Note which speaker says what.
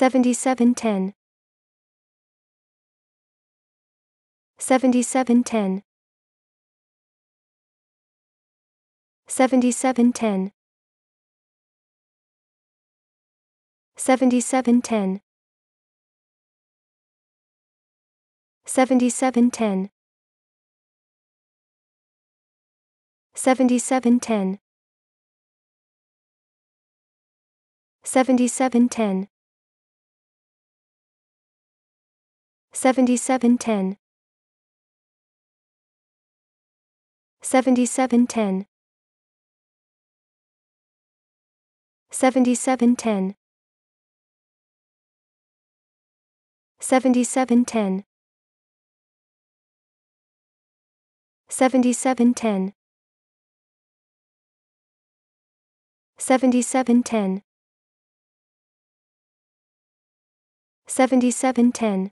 Speaker 1: 7710 7710 7710 7710 7710 7710 7710 7710 7710 7710 7710 7710 7710 7710